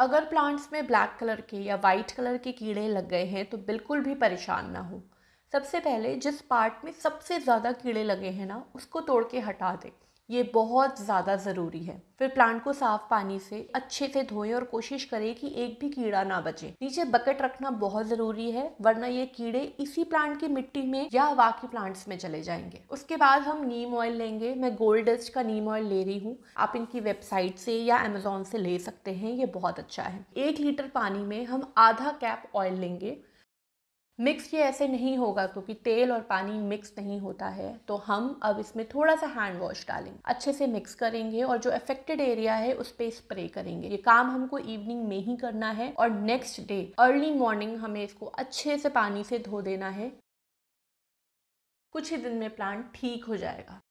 अगर प्लांट्स में black colour के या वाइट कलर के कीड़े लग गए हैं तो बिल्कुल भी परेशान ना हो सबसे पहले जिस पार्ट में सबसे ज़्यादा कीड़े लगे हैं ना उसको तोड़ के हटा दें ये बहुत ज़्यादा ज़रूरी है फिर प्लांट को साफ पानी से अच्छे से धोएं और कोशिश करें कि एक भी कीड़ा ना बचे नीचे बकेट रखना बहुत ज़रूरी है वरना ये कीड़े इसी प्लांट की मिट्टी में या के प्लांट्स में चले जाएंगे उसके बाद हम नीम ऑयल लेंगे मैं गोल्ड डस्ट का नीम ऑयल ले रही हूँ आप इनकी वेबसाइट से या अमेजोन से ले सकते हैं ये बहुत अच्छा है एक लीटर पानी में हम आधा कैप ऑयल लेंगे मिक्स ये ऐसे नहीं होगा क्योंकि तेल और पानी मिक्स नहीं होता है तो हम अब इसमें थोड़ा सा हैंड वॉश डालेंगे अच्छे से मिक्स करेंगे और जो अफेक्टेड एरिया है उस पर स्प्रे करेंगे ये काम हमको इवनिंग में ही करना है और नेक्स्ट डे अर्ली मॉर्निंग हमें इसको अच्छे से पानी से धो देना है कुछ ही दिन में प्लांट ठीक हो जाएगा